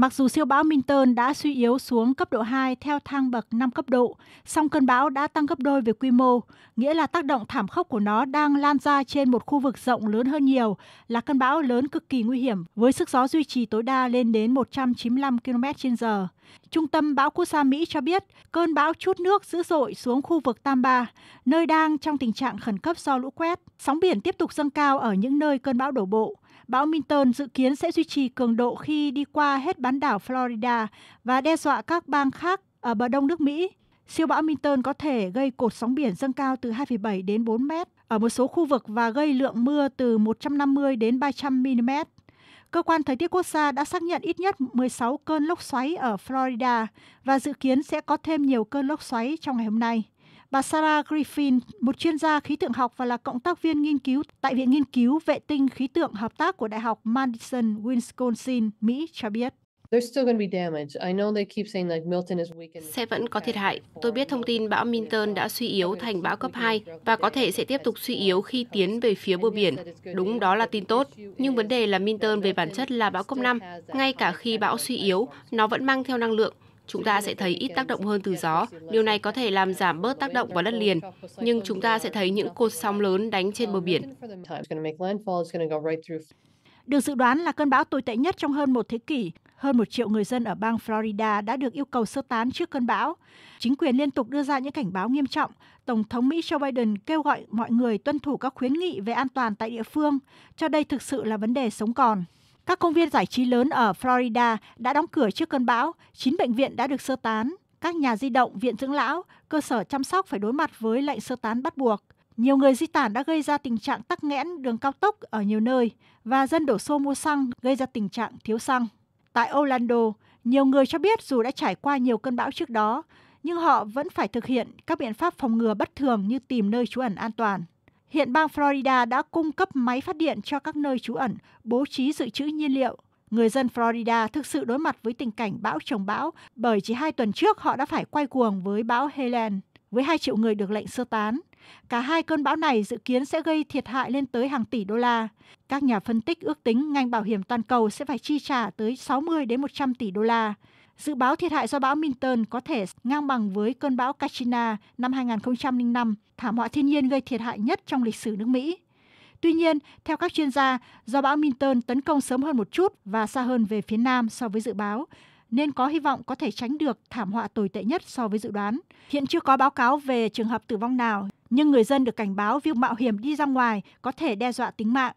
Mặc dù siêu bão Minton đã suy yếu xuống cấp độ 2 theo thang bậc 5 cấp độ, song cơn bão đã tăng gấp đôi về quy mô, nghĩa là tác động thảm khốc của nó đang lan ra trên một khu vực rộng lớn hơn nhiều, là cơn bão lớn cực kỳ nguy hiểm với sức gió duy trì tối đa lên đến 195 km/h. Trung tâm Bão Quốc gia Mỹ cho biết cơn bão chút nước dữ dội xuống khu vực Tampa, nơi đang trong tình trạng khẩn cấp do lũ quét. Sóng biển tiếp tục dâng cao ở những nơi cơn bão đổ bộ. Bão Minton dự kiến sẽ duy trì cường độ khi đi qua hết bán đảo Florida và đe dọa các bang khác ở bờ đông nước Mỹ. Siêu bão Minton có thể gây cột sóng biển dâng cao từ 2,7 đến 4 mét ở một số khu vực và gây lượng mưa từ 150 đến 300 mm. Cơ quan Thời tiết Quốc gia đã xác nhận ít nhất 16 cơn lốc xoáy ở Florida và dự kiến sẽ có thêm nhiều cơn lốc xoáy trong ngày hôm nay. Bà Sarah Griffin, một chuyên gia khí tượng học và là cộng tác viên nghiên cứu tại Viện Nghiên cứu Vệ tinh Khí tượng Hợp tác của Đại học Madison, Wisconsin, Mỹ cho biết. Sẽ vẫn có thiệt hại. Tôi biết thông tin bão Milton đã suy yếu thành bão cấp 2 và có thể sẽ tiếp tục suy yếu khi tiến về phía bờ biển. Đúng đó là tin tốt. Nhưng vấn đề là Milton về bản chất là bão cấp 5. Ngay cả khi bão suy yếu, nó vẫn mang theo năng lượng chúng ta sẽ thấy ít tác động hơn từ gió. Điều này có thể làm giảm bớt tác động vào đất liền, nhưng chúng ta sẽ thấy những cột sóng lớn đánh trên bờ biển. Được dự đoán là cơn bão tồi tệ nhất trong hơn một thế kỷ. Hơn một triệu người dân ở bang Florida đã được yêu cầu sơ tán trước cơn bão. Chính quyền liên tục đưa ra những cảnh báo nghiêm trọng. Tổng thống Mỹ Joe Biden kêu gọi mọi người tuân thủ các khuyến nghị về an toàn tại địa phương, cho đây thực sự là vấn đề sống còn. Các công viên giải trí lớn ở Florida đã đóng cửa trước cơn bão, 9 bệnh viện đã được sơ tán, các nhà di động, viện dưỡng lão, cơ sở chăm sóc phải đối mặt với lệnh sơ tán bắt buộc. Nhiều người di tản đã gây ra tình trạng tắc nghẽn đường cao tốc ở nhiều nơi và dân đổ xô mua xăng gây ra tình trạng thiếu xăng. Tại Orlando, nhiều người cho biết dù đã trải qua nhiều cơn bão trước đó, nhưng họ vẫn phải thực hiện các biện pháp phòng ngừa bất thường như tìm nơi trú ẩn an toàn. Hiện bang Florida đã cung cấp máy phát điện cho các nơi trú ẩn, bố trí dự trữ nhiên liệu. Người dân Florida thực sự đối mặt với tình cảnh bão trồng bão bởi chỉ hai tuần trước họ đã phải quay cuồng với bão Helen, với 2 triệu người được lệnh sơ tán. Cả hai cơn bão này dự kiến sẽ gây thiệt hại lên tới hàng tỷ đô la. Các nhà phân tích ước tính ngành bảo hiểm toàn cầu sẽ phải chi trả tới 60 đến 100 tỷ đô la. Dự báo thiệt hại do bão Minton có thể ngang bằng với cơn bão Katrina năm 2005, thảm họa thiên nhiên gây thiệt hại nhất trong lịch sử nước Mỹ. Tuy nhiên, theo các chuyên gia, do bão Minton tấn công sớm hơn một chút và xa hơn về phía nam so với dự báo, nên có hy vọng có thể tránh được thảm họa tồi tệ nhất so với dự đoán. Hiện chưa có báo cáo về trường hợp tử vong nào, nhưng người dân được cảnh báo việc mạo hiểm đi ra ngoài có thể đe dọa tính mạng.